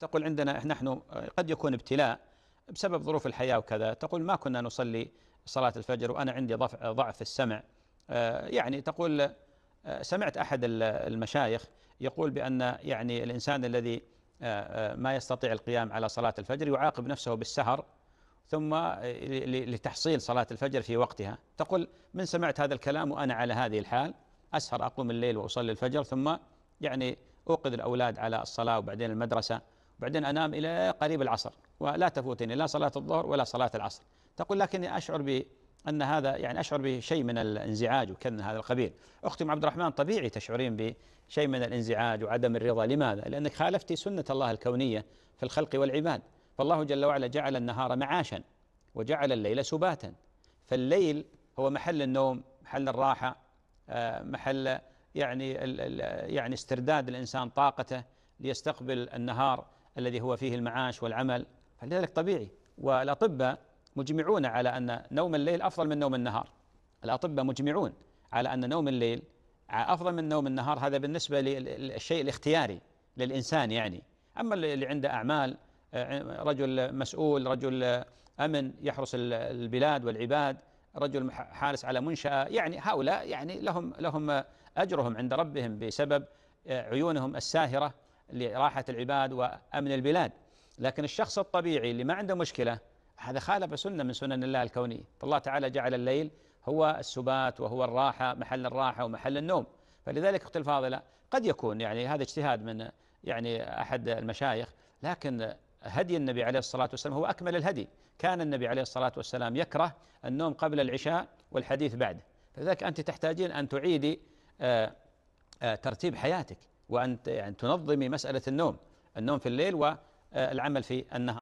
تقول عندنا نحن آه، قد يكون ابتلاء بسبب ظروف الحياة وكذا تقول ما كنا نصلي صلاة الفجر وأنا عندي ضعف, ضعف السمع آه، يعني تقول آه، سمعت أحد المشايخ يقول بأن يعني الإنسان الذي ما يستطيع القيام على صلاة الفجر يعاقب نفسه بالسهر ثم لتحصيل صلاة الفجر في وقتها تقول من سمعت هذا الكلام وأنا على هذه الحال أسهر أقوم الليل وأصلي الفجر ثم يعني أوقظ الأولاد على الصلاة وبعدين المدرسة بعدين أنام إلى قريب العصر ولا تفوتني لا صلاة الظهر ولا صلاة العصر تقول لكني أشعر بأن هذا يعني أشعر بشيء من الانزعاج وكذا من هذا القبيل أختي عبد الرحمن طبيعي تشعرين بشيء من الانزعاج وعدم الرضا لماذا؟ لأنك خالفتي سنة الله الكونية في الخلق والعباد فالله جل وعلا جعل النهار معاشا وجعل الليل سباتا فالليل هو محل النوم محل الراحة آه، محل يعني يعني استرداد الإنسان طاقته ليستقبل النهار الذي هو فيه المعاش والعمل فلذلك طبيعي والأطباء مجمعون على أن نوم الليل أفضل من نوم النهار الأطباء مجمعون على أن نوم الليل أفضل من نوم النهار هذا بالنسبة للشيء الاختياري للإنسان يعني أما اللي عنده أعمال آه، رجل مسؤول رجل أمن يحرس البلاد والعباد رجل حارس على منشأة يعني هؤلاء يعني لهم لهم أجرهم عند ربهم بسبب آه، عيونهم الساهرة لراحة العباد وأمن البلاد لكن الشخص الطبيعي اللي ما عنده مشكلة هذا خالف سنة من سنن الله الكونية فالله تعالى جعل الليل هو السبات وهو الراحة محل الراحة ومحل النوم فلذلك أختي الفاضلة قد يكون يعني هذا اجتهاد من يعني أحد المشايخ لكن هدي النبي عليه الصلاة والسلام هو أكمل الهدي كان النبي عليه الصلاة والسلام يكره النوم قبل العشاء والحديث بعده فلذلك أنت تحتاجين أن تعيدي آه، آه، ترتيب حياتك وأن يعني تنظمي مسألة النوم النوم في الليل والعمل في النهار